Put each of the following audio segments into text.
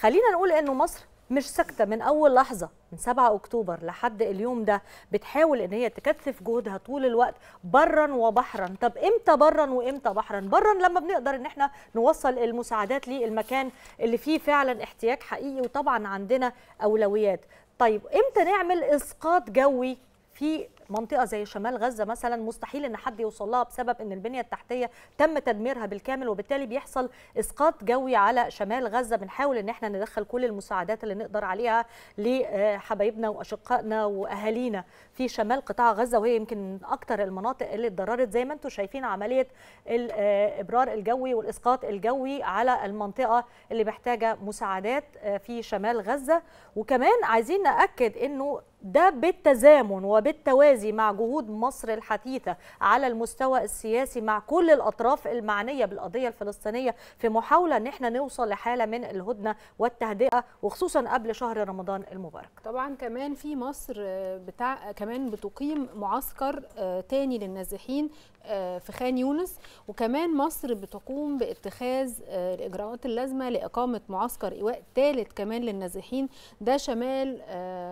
خلينا نقول انه مصر مش ساكته من اول لحظه من 7 اكتوبر لحد اليوم ده بتحاول ان هي تكثف جهودها طول الوقت برا وبحرا طب امتى برا وامتى بحرا برا لما بنقدر ان احنا نوصل المساعدات للمكان اللي فيه فعلا احتياج حقيقي وطبعا عندنا اولويات طيب امتى نعمل اسقاط جوي في منطقه زي شمال غزه مثلا مستحيل ان حد يوصل لها بسبب ان البنيه التحتيه تم تدميرها بالكامل وبالتالي بيحصل اسقاط جوي على شمال غزه بنحاول ان احنا ندخل كل المساعدات اللي نقدر عليها لحبايبنا واشقائنا واهالينا في شمال قطاع غزه وهي يمكن من اكثر المناطق اللي اتضررت زي ما انتم شايفين عمليه الابرار آه، الجوي والاسقاط الجوي على المنطقه اللي محتاجه مساعدات آه، في شمال غزه وكمان عايزين ناكد انه ده بالتزامن وبالتوازي مع جهود مصر الحثيثة على المستوى السياسي مع كل الأطراف المعنية بالقضية الفلسطينية في محاولة أن احنا نوصل لحالة من الهدنة والتهدئة وخصوصا قبل شهر رمضان المبارك طبعا كمان في مصر بتاع كمان بتقيم معسكر آه، تاني للنازحين آه، في خان يونس وكمان مصر بتقوم باتخاذ آه، الإجراءات اللازمة لإقامة معسكر إيواء ثالث كمان للنازحين ده شمال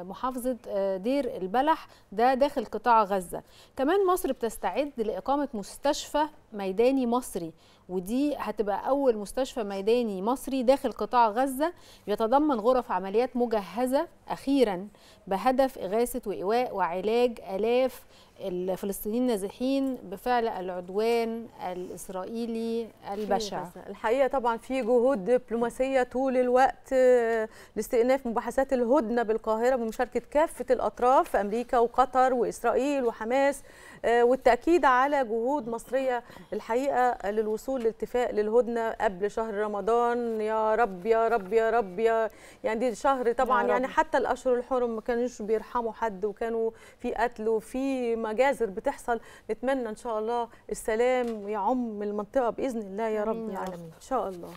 محافظه آه، دير البلح ده داخل قطاع غزه كمان مصر بتستعد لاقامه مستشفى ميداني مصري ودي هتبقى اول مستشفى ميداني مصري داخل قطاع غزه يتضمن غرف عمليات مجهزه اخيرا بهدف اغاثه وايواء وعلاج الاف الفلسطينيين النازحين بفعل العدوان الاسرائيلي البشع الحقيقه طبعا في جهود دبلوماسيه طول الوقت آه، لاستئناف مباحثات الهدنه بالقاهره بمشاركه كافه الاطراف امريكا وقطر واسرائيل وحماس آه، والتاكيد على جهود مصريه الحقيقه للوصول لاتفاق للهدنه قبل شهر رمضان يا رب يا رب يا رب يا يعني دي شهر طبعا يعني حتى الاشهر الحرم ما كانوش بيرحموا حد وكانوا في قتل وفي مجازر بتحصل نتمنى ان شاء الله السلام يعم المنطقه باذن الله يا رب العالمين يعني ان شاء الله